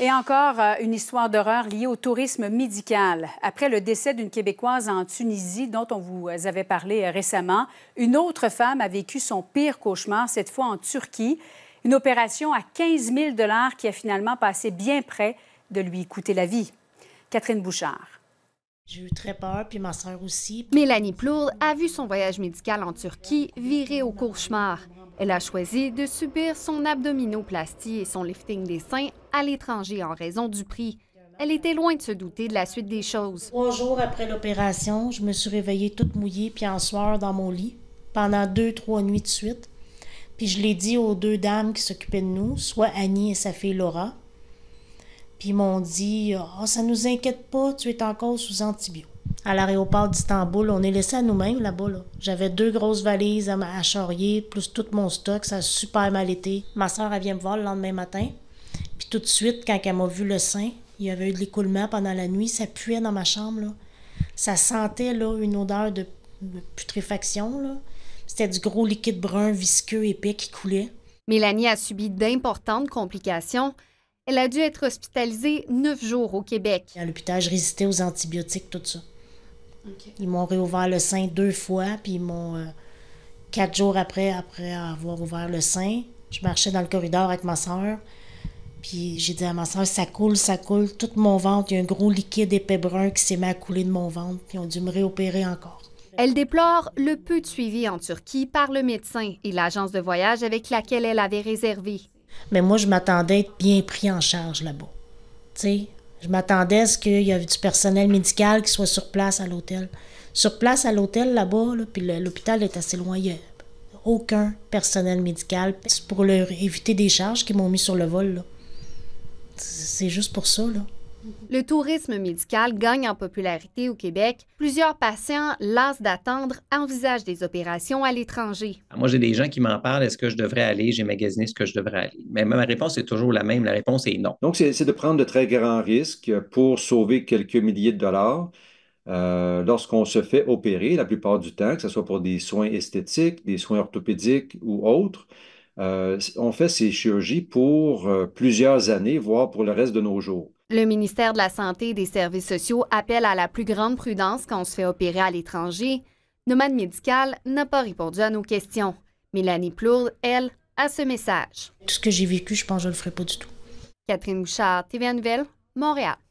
Et encore euh, une histoire d'horreur liée au tourisme médical. Après le décès d'une Québécoise en Tunisie dont on vous euh, avait parlé euh, récemment, une autre femme a vécu son pire cauchemar, cette fois en Turquie. Une opération à 15 000 qui a finalement passé bien près de lui coûter la vie. Catherine Bouchard. J'ai eu très peur, puis ma sœur aussi. Mélanie Plourde a vu son voyage médical en Turquie virer au cauchemar. Elle a choisi de subir son abdominoplastie et son lifting des seins à l'étranger en raison du prix. Elle était loin de se douter de la suite des choses. Trois jours après l'opération, je me suis réveillée toute mouillée puis en soir dans mon lit pendant deux, trois nuits de suite. Puis je l'ai dit aux deux dames qui s'occupaient de nous, soit Annie et sa fille Laura. Puis ils m'ont dit oh, ça nous inquiète pas, tu es encore sous antibiotiques à l'aéroport d'Istanbul. On est laissé à nous-mêmes là-bas. J'avais deux grosses valises à, à charrier, plus tout mon stock. Ça a super mal été. Ma soeur, elle vient me voir le lendemain matin. Puis tout de suite, quand elle m'a vu le sein, il y avait eu de l'écoulement pendant la nuit. Ça puait dans ma chambre. Ça sentait là, une odeur de, putréfaction. C'était du gros liquide brun, visqueux, épais qui coulait. Mélanie a subi d'importantes complications. Elle a dû être hospitalisée neuf jours au Québec. À l'hôpital, je résistais aux antibiotiques, tout ça. Ils m'ont réouvert le sein deux fois, puis ils m'ont. Euh, quatre jours après, après avoir ouvert le sein, je marchais dans le corridor avec ma soeur. Puis j'ai dit à ma soeur, ça coule, ça coule, tout mon ventre, il y a un gros liquide épais brun qui s'est mis à couler de mon ventre, puis ils ont dû me réopérer encore. Elle déplore le peu de suivi en Turquie par le médecin et l'agence de voyage avec laquelle elle avait réservé. Mais moi, je m'attendais à être bien pris en charge là-bas. Tu sais, je m'attendais à ce qu'il y ait du personnel médical qui soit sur place à l'hôtel. Sur place à l'hôtel, là-bas, puis l'hôpital est assez loin, il n'y a aucun personnel médical. C'est pour leur éviter des charges qu'ils m'ont mis sur le vol. C'est juste pour ça. Là. Le tourisme médical gagne en popularité au Québec. Plusieurs patients, las d'attendre, envisagent des opérations à l'étranger. Ah, moi, j'ai des gens qui m'en parlent. Est-ce que je devrais aller? J'ai magasiné ce que je devrais aller. Mais ma réponse est toujours la même. La réponse est non. Donc, c'est de prendre de très grands risques pour sauver quelques milliers de dollars. Euh, lorsqu'on se fait opérer, la plupart du temps, que ce soit pour des soins esthétiques, des soins orthopédiques ou autres, euh, on fait ces chirurgies pour euh, plusieurs années, voire pour le reste de nos jours. Le ministère de la Santé et des Services sociaux appelle à la plus grande prudence quand on se fait opérer à l'étranger. Nomade médical n'a pas répondu à nos questions. Mélanie Plourde, elle, a ce message. Tout ce que j'ai vécu, je pense que je ne le ferai pas du tout. Catherine Bouchard, TVA Nouvelle, Montréal.